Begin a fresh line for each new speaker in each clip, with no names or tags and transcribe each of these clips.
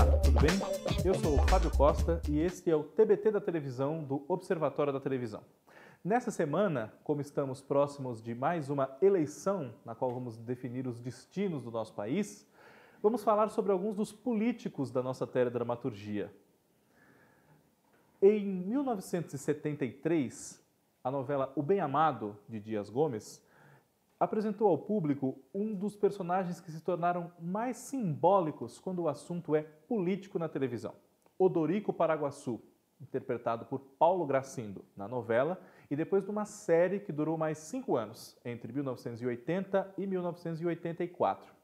Olá, tudo bem? Eu sou o Fábio Costa e este é o TBT da Televisão do Observatório da Televisão. Nessa semana, como estamos próximos de mais uma eleição na qual vamos definir os destinos do nosso país, vamos falar sobre alguns dos políticos da nossa teledramaturgia. Em 1973, a novela O Bem Amado, de Dias Gomes, apresentou ao público um dos personagens que se tornaram mais simbólicos quando o assunto é político na televisão. Odorico Paraguaçu, interpretado por Paulo Gracindo na novela e depois de uma série que durou mais cinco anos, entre 1980 e 1984.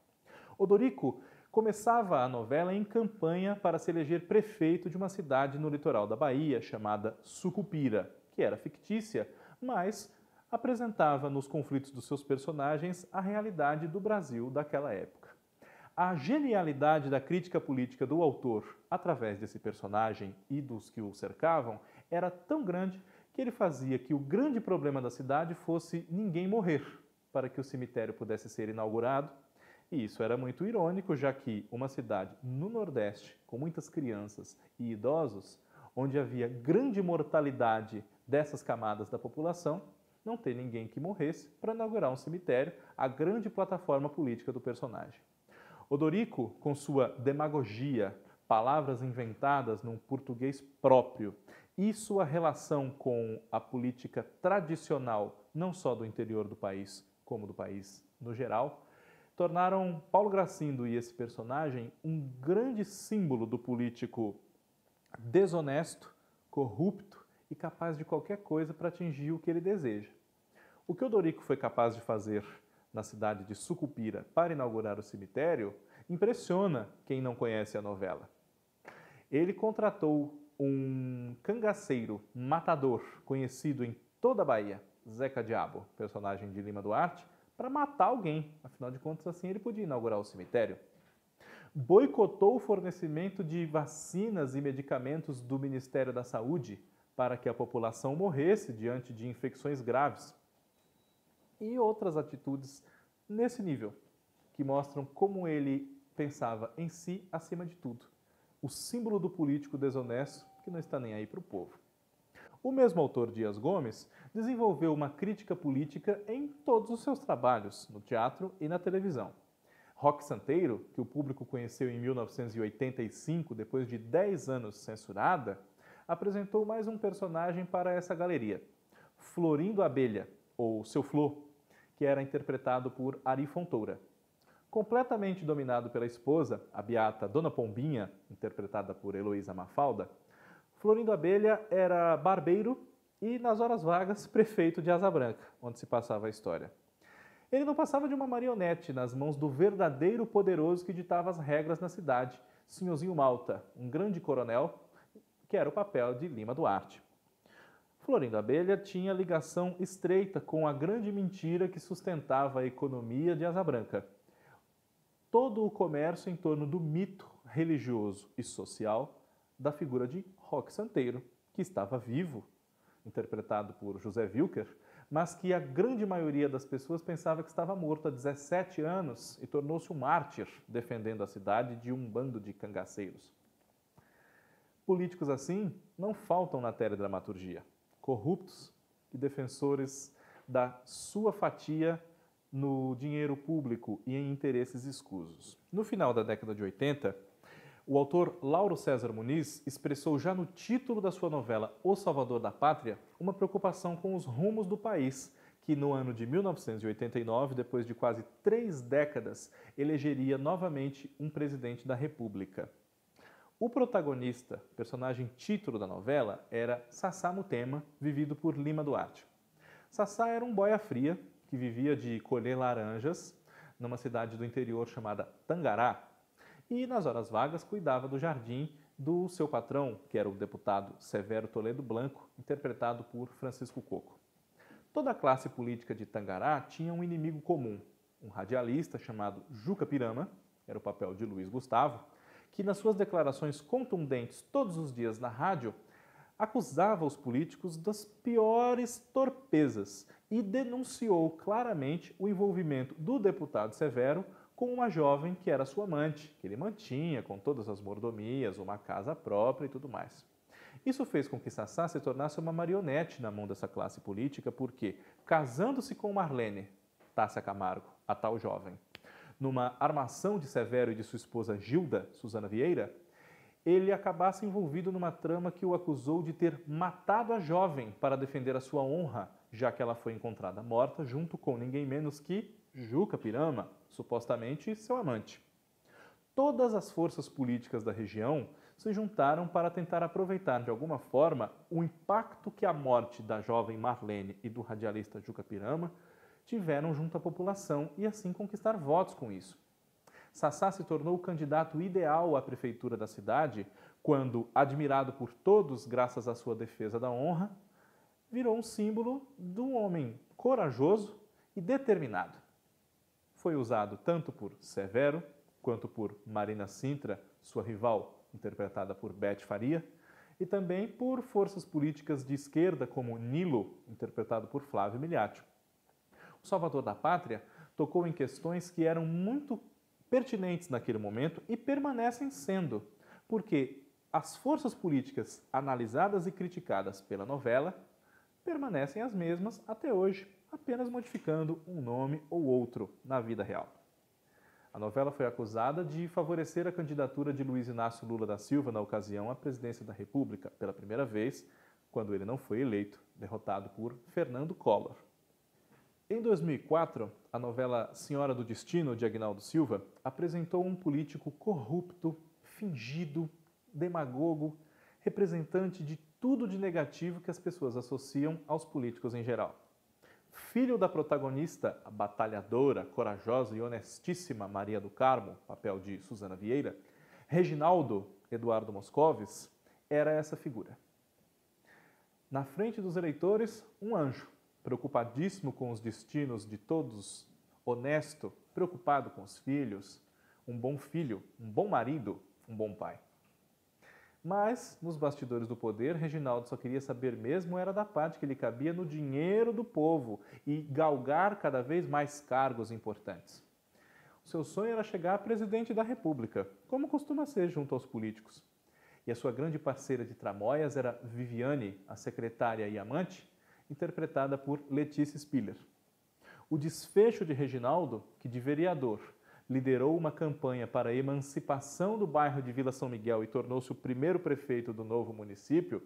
Odorico começava a novela em campanha para se eleger prefeito de uma cidade no litoral da Bahia chamada Sucupira, que era fictícia, mas apresentava nos conflitos dos seus personagens a realidade do Brasil daquela época. A genialidade da crítica política do autor, através desse personagem e dos que o cercavam, era tão grande que ele fazia que o grande problema da cidade fosse ninguém morrer, para que o cemitério pudesse ser inaugurado. E isso era muito irônico, já que uma cidade no Nordeste, com muitas crianças e idosos, onde havia grande mortalidade dessas camadas da população, não ter ninguém que morresse para inaugurar um cemitério, a grande plataforma política do personagem. Odorico, com sua demagogia, palavras inventadas num português próprio e sua relação com a política tradicional, não só do interior do país, como do país no geral, tornaram Paulo Gracindo e esse personagem um grande símbolo do político desonesto, corrupto e capaz de qualquer coisa para atingir o que ele deseja. O que Odorico foi capaz de fazer na cidade de Sucupira para inaugurar o cemitério impressiona quem não conhece a novela. Ele contratou um cangaceiro matador conhecido em toda a Bahia, Zeca Diabo, personagem de Lima Duarte, para matar alguém. Afinal de contas, assim ele podia inaugurar o cemitério. Boicotou o fornecimento de vacinas e medicamentos do Ministério da Saúde para que a população morresse diante de infecções graves. E outras atitudes nesse nível, que mostram como ele pensava em si acima de tudo. O símbolo do político desonesto que não está nem aí para o povo. O mesmo autor Dias Gomes desenvolveu uma crítica política em todos os seus trabalhos, no teatro e na televisão. Rock Santeiro, que o público conheceu em 1985, depois de 10 anos censurada, apresentou mais um personagem para essa galeria, Florindo Abelha, ou Seu Flor, que era interpretado por Ari Fontoura. Completamente dominado pela esposa, a beata Dona Pombinha, interpretada por Heloísa Mafalda, Florindo Abelha era barbeiro e, nas horas vagas, prefeito de Asa Branca, onde se passava a história. Ele não passava de uma marionete nas mãos do verdadeiro poderoso que ditava as regras na cidade, Senhorzinho Malta, um grande coronel que era o papel de Lima Duarte. Florindo Abelha tinha ligação estreita com a grande mentira que sustentava a economia de Asa Branca. Todo o comércio em torno do mito religioso e social da figura de Roque Santeiro, que estava vivo, interpretado por José Wilker, mas que a grande maioria das pessoas pensava que estava morto há 17 anos e tornou-se um mártir defendendo a cidade de um bando de cangaceiros. Políticos assim não faltam na teledramaturgia, corruptos e defensores da sua fatia no dinheiro público e em interesses escusos. No final da década de 80, o autor Lauro César Muniz expressou já no título da sua novela O Salvador da Pátria uma preocupação com os rumos do país, que no ano de 1989, depois de quase três décadas, elegeria novamente um presidente da República. O protagonista, personagem título da novela, era Sassá Mutema, vivido por Lima Duarte. Sassá era um boia fria que vivia de colher laranjas numa cidade do interior chamada Tangará e, nas horas vagas, cuidava do jardim do seu patrão, que era o deputado Severo Toledo Blanco, interpretado por Francisco Coco. Toda a classe política de Tangará tinha um inimigo comum, um radialista chamado Juca Pirama, era o papel de Luiz Gustavo, que, nas suas declarações contundentes todos os dias na rádio, acusava os políticos das piores torpezas e denunciou claramente o envolvimento do deputado Severo com uma jovem que era sua amante, que ele mantinha com todas as mordomias, uma casa própria e tudo mais. Isso fez com que Sassá se tornasse uma marionete na mão dessa classe política, porque, casando-se com Marlene, Tássia Camargo, a tal jovem, numa armação de Severo e de sua esposa Gilda, Susana Vieira, ele acabasse envolvido numa trama que o acusou de ter matado a jovem para defender a sua honra, já que ela foi encontrada morta junto com ninguém menos que Juca Pirama, supostamente seu amante. Todas as forças políticas da região se juntaram para tentar aproveitar de alguma forma o impacto que a morte da jovem Marlene e do radialista Juca Pirama tiveram junto à população e assim conquistar votos com isso. Sassá se tornou o candidato ideal à prefeitura da cidade quando, admirado por todos graças à sua defesa da honra, virou um símbolo de um homem corajoso e determinado. Foi usado tanto por Severo quanto por Marina Sintra, sua rival, interpretada por Beth Faria, e também por forças políticas de esquerda como Nilo, interpretado por Flávio Miliaccio. O Salvador da Pátria tocou em questões que eram muito pertinentes naquele momento e permanecem sendo, porque as forças políticas analisadas e criticadas pela novela permanecem as mesmas até hoje, apenas modificando um nome ou outro na vida real. A novela foi acusada de favorecer a candidatura de Luiz Inácio Lula da Silva na ocasião à presidência da República pela primeira vez, quando ele não foi eleito, derrotado por Fernando Collor. Em 2004, a novela Senhora do Destino, de Agnaldo Silva, apresentou um político corrupto, fingido, demagogo, representante de tudo de negativo que as pessoas associam aos políticos em geral. Filho da protagonista, a batalhadora, corajosa e honestíssima Maria do Carmo, papel de Suzana Vieira, Reginaldo Eduardo Moscovis era essa figura. Na frente dos eleitores, um anjo preocupadíssimo com os destinos de todos, honesto, preocupado com os filhos, um bom filho, um bom marido, um bom pai. Mas, nos bastidores do poder, Reginaldo só queria saber mesmo era da parte que lhe cabia no dinheiro do povo e galgar cada vez mais cargos importantes. O seu sonho era chegar a presidente da República, como costuma ser junto aos políticos. E a sua grande parceira de tramóias era Viviane, a secretária e amante, interpretada por Letícia Spiller. O desfecho de Reginaldo, que de vereador liderou uma campanha para a emancipação do bairro de Vila São Miguel e tornou-se o primeiro prefeito do novo município,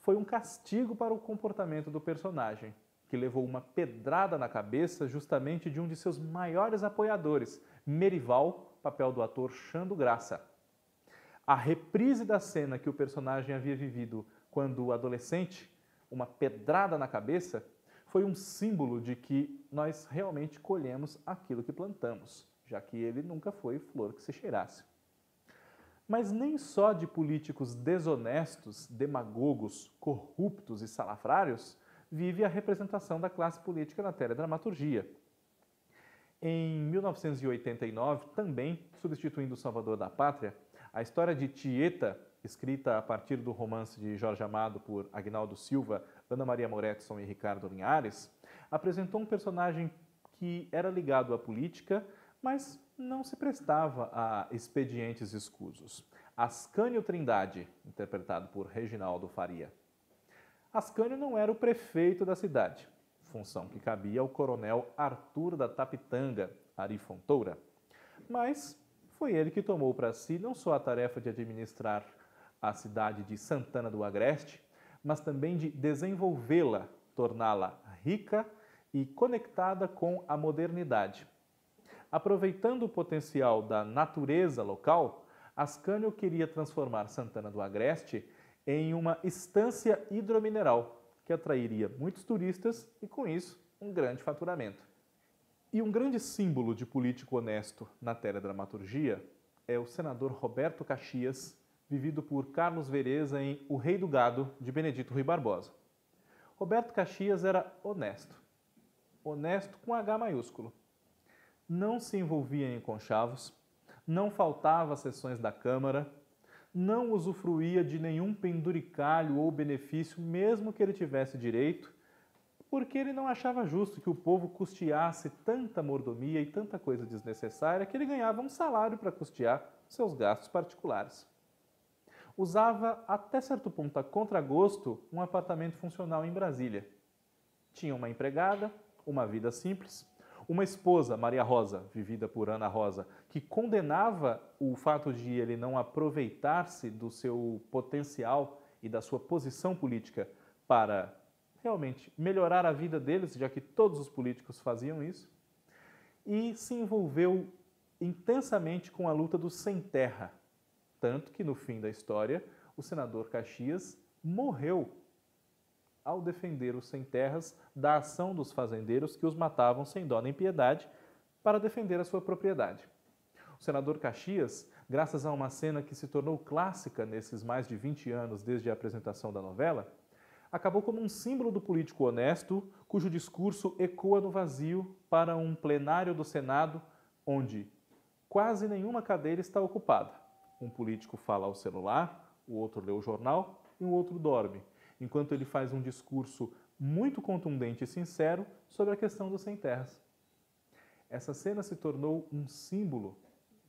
foi um castigo para o comportamento do personagem, que levou uma pedrada na cabeça justamente de um de seus maiores apoiadores, Merival, papel do ator Xando Graça. A reprise da cena que o personagem havia vivido quando adolescente uma pedrada na cabeça, foi um símbolo de que nós realmente colhemos aquilo que plantamos, já que ele nunca foi flor que se cheirasse. Mas nem só de políticos desonestos, demagogos, corruptos e salafrários vive a representação da classe política na teledramaturgia. Em 1989, também substituindo Salvador da Pátria, a história de Tieta escrita a partir do romance de Jorge Amado por Agnaldo Silva, Ana Maria Moretson e Ricardo Linhares, apresentou um personagem que era ligado à política, mas não se prestava a expedientes escusos. Ascânio Trindade, interpretado por Reginaldo Faria. Ascânio não era o prefeito da cidade, função que cabia ao coronel Arthur da Tapitanga, Ari Fontoura. Mas foi ele que tomou para si não só a tarefa de administrar a cidade de Santana do Agreste, mas também de desenvolvê-la, torná-la rica e conectada com a modernidade. Aproveitando o potencial da natureza local, Ascânio queria transformar Santana do Agreste em uma estância hidromineral que atrairia muitos turistas e, com isso, um grande faturamento. E um grande símbolo de político honesto na teledramaturgia é o senador Roberto Caxias, vivido por Carlos Vereza em O Rei do Gado, de Benedito Rui Barbosa. Roberto Caxias era honesto. Honesto com H maiúsculo. Não se envolvia em conchavos, não faltava às sessões da Câmara, não usufruía de nenhum penduricalho ou benefício, mesmo que ele tivesse direito, porque ele não achava justo que o povo custeasse tanta mordomia e tanta coisa desnecessária que ele ganhava um salário para custear seus gastos particulares usava até certo ponto a contragosto um apartamento funcional em Brasília. Tinha uma empregada, uma vida simples, uma esposa, Maria Rosa, vivida por Ana Rosa, que condenava o fato de ele não aproveitar-se do seu potencial e da sua posição política para realmente melhorar a vida deles, já que todos os políticos faziam isso, e se envolveu intensamente com a luta do sem terra, tanto que, no fim da história, o senador Caxias morreu ao defender os sem terras da ação dos fazendeiros que os matavam sem dó nem piedade para defender a sua propriedade. O senador Caxias, graças a uma cena que se tornou clássica nesses mais de 20 anos desde a apresentação da novela, acabou como um símbolo do político honesto, cujo discurso ecoa no vazio para um plenário do Senado onde quase nenhuma cadeira está ocupada um político fala ao celular, o outro lê o jornal e o outro dorme, enquanto ele faz um discurso muito contundente e sincero sobre a questão dos sem terras. Essa cena se tornou um símbolo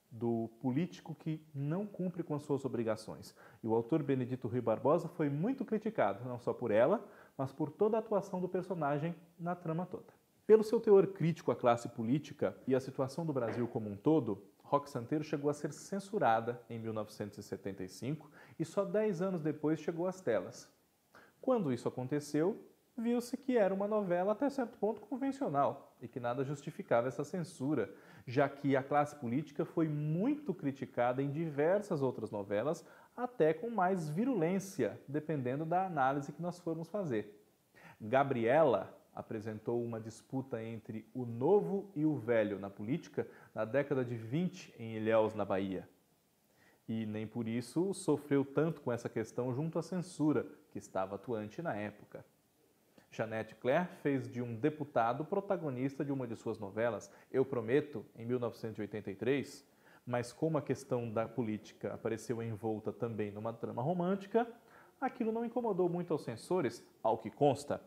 do político que não cumpre com as suas obrigações. E o autor Benedito Rui Barbosa foi muito criticado, não só por ela, mas por toda a atuação do personagem na trama toda. Pelo seu teor crítico à classe política e à situação do Brasil como um todo, Rock Santeiro chegou a ser censurada em 1975 e só 10 anos depois chegou às telas. Quando isso aconteceu, viu-se que era uma novela até certo ponto convencional e que nada justificava essa censura, já que a classe política foi muito criticada em diversas outras novelas, até com mais virulência, dependendo da análise que nós formos fazer. Gabriela, apresentou uma disputa entre o novo e o velho na política na década de 20 em Ilhéus, na Bahia. E nem por isso sofreu tanto com essa questão junto à censura, que estava atuante na época. Jeanette Claire fez de um deputado protagonista de uma de suas novelas, Eu Prometo, em 1983, mas como a questão da política apareceu envolta também numa trama romântica, aquilo não incomodou muito aos censores, ao que consta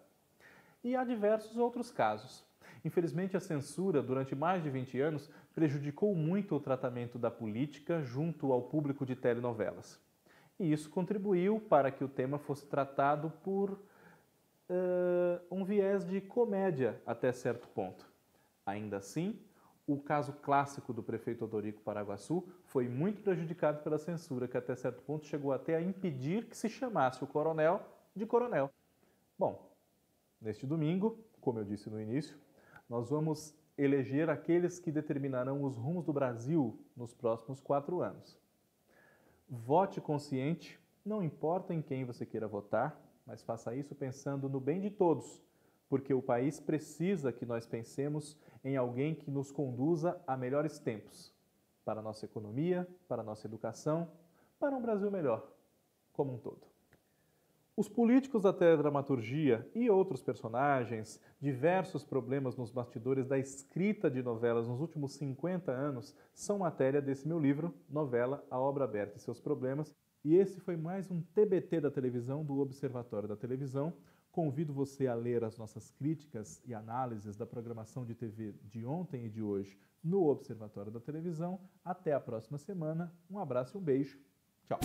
e há diversos outros casos. Infelizmente, a censura, durante mais de 20 anos, prejudicou muito o tratamento da política junto ao público de telenovelas. E isso contribuiu para que o tema fosse tratado por uh, um viés de comédia até certo ponto. Ainda assim, o caso clássico do prefeito Odorico Paraguaçu foi muito prejudicado pela censura, que até certo ponto chegou até a impedir que se chamasse o coronel de coronel. Bom, Neste domingo, como eu disse no início, nós vamos eleger aqueles que determinarão os rumos do Brasil nos próximos quatro anos. Vote consciente, não importa em quem você queira votar, mas faça isso pensando no bem de todos, porque o país precisa que nós pensemos em alguém que nos conduza a melhores tempos para a nossa economia, para a nossa educação, para um Brasil melhor como um todo. Os políticos da teledramaturgia e outros personagens, diversos problemas nos bastidores da escrita de novelas nos últimos 50 anos, são matéria desse meu livro, Novela, a Obra Aberta e Seus Problemas. E esse foi mais um TBT da televisão, do Observatório da Televisão. Convido você a ler as nossas críticas e análises da programação de TV de ontem e de hoje no Observatório da Televisão. Até a próxima semana. Um abraço e um beijo. Tchau.